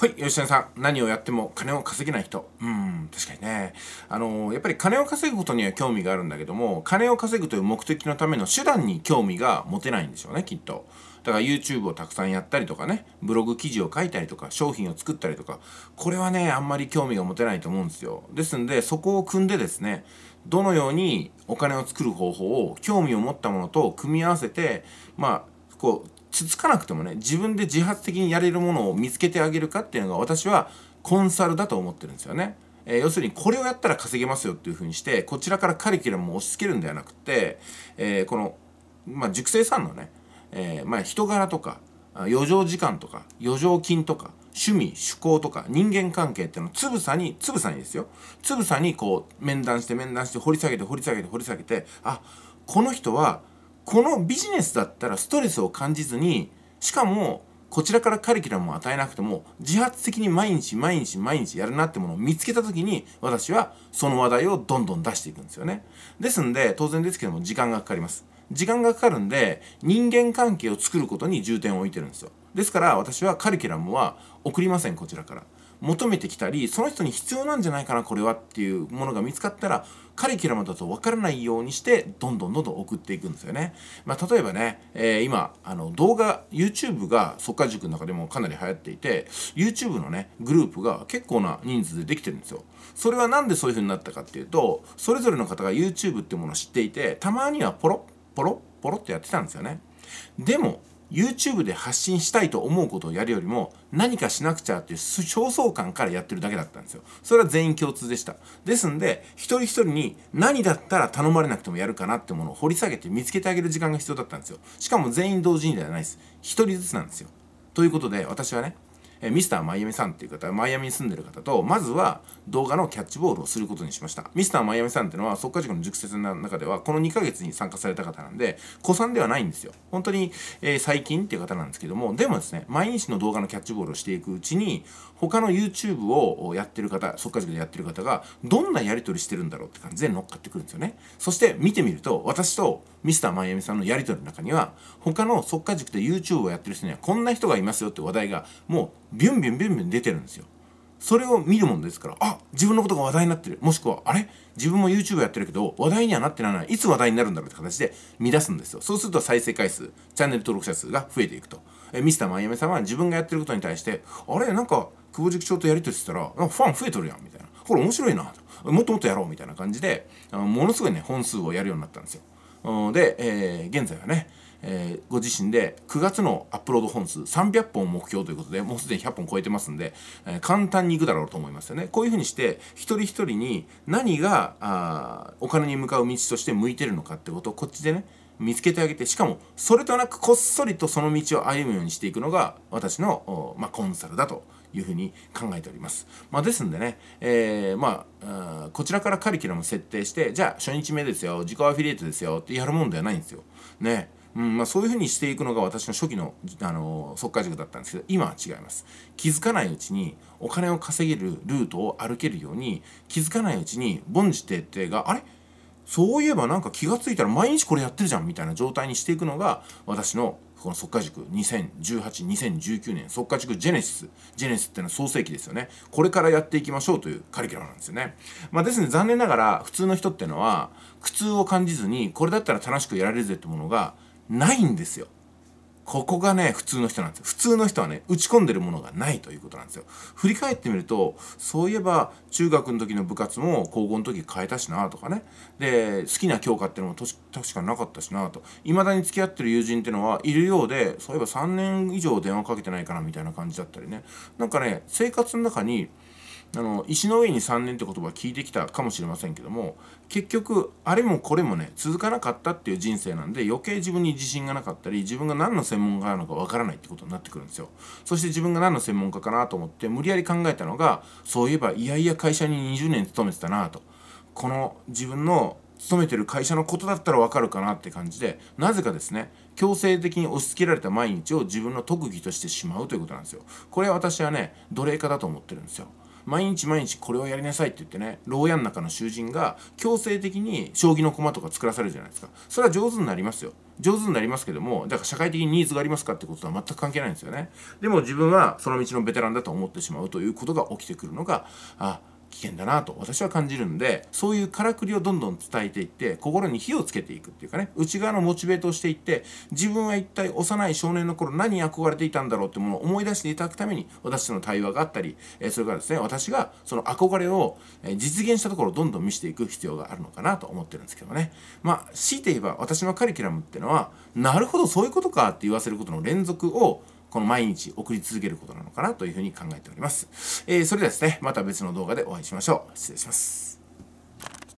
はい、吉田さん。何をやっても金を稼げない人。うん、確かにね。あのー、やっぱり金を稼ぐことには興味があるんだけども、金を稼ぐという目的のための手段に興味が持てないんでしょうね、きっと。だから YouTube をたくさんやったりとかね、ブログ記事を書いたりとか、商品を作ったりとか、これはね、あんまり興味が持てないと思うんですよ。ですんで、そこを組んでですね、どのようにお金を作る方法を興味を持ったものと組み合わせて、まあ、こうつつかなくてもね自分で自発的にやれるものを見つけてあげるかっていうのが私はコンサルだと思ってるんですよね。えー、要するにこれをやったら稼げますよっていうふうにしてこちらからカリキュラムを押し付けるんではなくて、えー、この、まあ、塾さんのね、えー、まあ、人柄とか余剰時間とか余剰金とか趣味趣向とか人間関係っていうのをつぶさにつぶさにですよつぶさにこう面談して面談して掘り下げて掘り下げて掘り下げてあこの人はこのビジネスだったらストレスを感じずにしかもこちらからカリキュラムを与えなくても自発的に毎日毎日毎日やるなってものを見つけた時に私はその話題をどんどん出していくんですよね。ですんで当然ですけども時間がかかります。時間がかかるんで人間関係を作ることに重点を置いてるんですよ。ですから私はカリキュラムは送りませんこちらから。求めてきたりその人に必要なんじゃないかなこれはっていうものが見つかったらカリキュラムだと分からないようにしてどんどんどんどん送っていくんですよね。まあ、例えばね、えー、今あの動画 YouTube が速稼塾の中でもかなり流行っていて YouTube のねグループが結構な人数でできてるんですよ。それは何でそういう風になったかっていうとそれぞれの方が YouTube っていうものを知っていてたまにはポロッポロッポロってやってたんですよね。でも YouTube で発信したいと思うことをやるよりも何かしなくちゃっていう焦燥感からやってるだけだったんですよ。それは全員共通でした。ですんで一人一人に何だったら頼まれなくてもやるかなってものを掘り下げて見つけてあげる時間が必要だったんですよ。しかも全員同時にではないです。一人ずつなんですよ。ということで私はねえミスターマイアミさんっていう方、マイアミに住んでる方と、まずは動画のキャッチボールをすることにしました。ミスターマイアミさんっていうのは、速化塾の熟成の中では、この2ヶ月に参加された方なんで、子さんではないんですよ。本当に、えー、最近っていう方なんですけども、でもですね、毎日の動画のキャッチボールをしていくうちに、他の YouTube をやってる方、速化塾でやってる方が、どんなやり取りしてるんだろうって感じで乗っかってくるんですよね。そして見てみると、私とミスターマイアミさんのやり取りの中には、他の速化塾で YouTube をやってる人には、こんな人がいますよって話題が、もうビュンビュンビュンビュン出てるんですよそれを見るもんですからあ自分のことが話題になってるもしくはあれ自分も YouTube やってるけど話題にはなってないいつ話題になるんだろうって形で見出すんですよそうすると再生回数チャンネル登録者数が増えていくとえミスターマイアミさんは自分がやってることに対してあれなんか久保塾長とやり取りしてたらファン増えとるやんみたいなこれ面白いなもっともっとやろうみたいな感じでものすごいね本数をやるようになったんですよで、えー、現在はねえー、ご自身で9月のアップロード本数300本を目標ということでもうすでに100本超えてますんで、えー、簡単にいくだろうと思いますよねこういうふうにして一人一人に何があお金に向かう道として向いてるのかってことをこっちでね見つけてあげてしかもそれとなくこっそりとその道を歩むようにしていくのが私の、まあ、コンサルだというふうに考えております。まあ、ですんでね、えー、まあこちらからカリキュラム設定してじゃあ初日目ですよ自己アフィリエイトですよってやるもんではないんですよ。ねうんまあ、そういうふうにしていくのが私の初期の、あのー、速稼塾だったんですけど今は違います気づかないうちにお金を稼げるルートを歩けるように気づかないうちに凡事徹底があれそういえばなんか気が付いたら毎日これやってるじゃんみたいな状態にしていくのが私のこの速化塾20182019年速化塾ジェネシスジェネシスってのは創世期ですよねこれからやっていきましょうというカリキュラムなんですよね、まあ、ですねで残念ながら普通の人っていうのは苦痛を感じずにこれだったら楽しくやられるぜってものがないんですよ。ここがね、普通の人なんですよ。普通の人はね、打ち込んでるものがないということなんですよ。振り返ってみると、そういえば、中学の時の部活も高校の時変えたしなとかね。で、好きな教科っていうのも確かなかったしなと。未だに付き合ってる友人っていうのはいるようで、そういえば3年以上電話かけてないかなみたいな感じだったりね。なんかね、生活の中に、あの石の上に3年って言葉聞いてきたかもしれませんけども結局あれもこれもね続かなかったっていう人生なんで余計自分に自信がなかったり自分が何の専門家なのかわからないってことになってくるんですよそして自分が何の専門家かなと思って無理やり考えたのがそういえばいやいや会社に20年勤めてたなとこの自分の勤めてる会社のことだったらわかるかなって感じでなぜかですね強制的に押し付けられた毎日を自分の特技としてしまうということなんですよこれは私はね奴隷化だと思ってるんですよ毎日毎日これをやりなさいって言ってね牢屋の中の囚人が強制的に将棋の駒とか作らされるじゃないですかそれは上手になりますよ上手になりますけどもだから社会的にニーズがありますかってこととは全く関係ないんですよねでも自分はその道のベテランだと思ってしまうということが起きてくるのがあ危険だなと私は感じるんでそういうからくりをどんどん伝えていって心に火をつけていくっていうかね内側のモチベートをしていって自分は一体幼い少年の頃何に憧れていたんだろうってものを思い出していただくために私との対話があったりそれからですね私がその憧れを実現したところをどんどん見せていく必要があるのかなと思ってるんですけどねまあ強いて言えば私のカリキュラムってのはなるほどそういうことかって言わせることの連続をこの毎日送り続けることなのかなというふうに考えております。えー、それではですね、また別の動画でお会いしましょう。失礼します。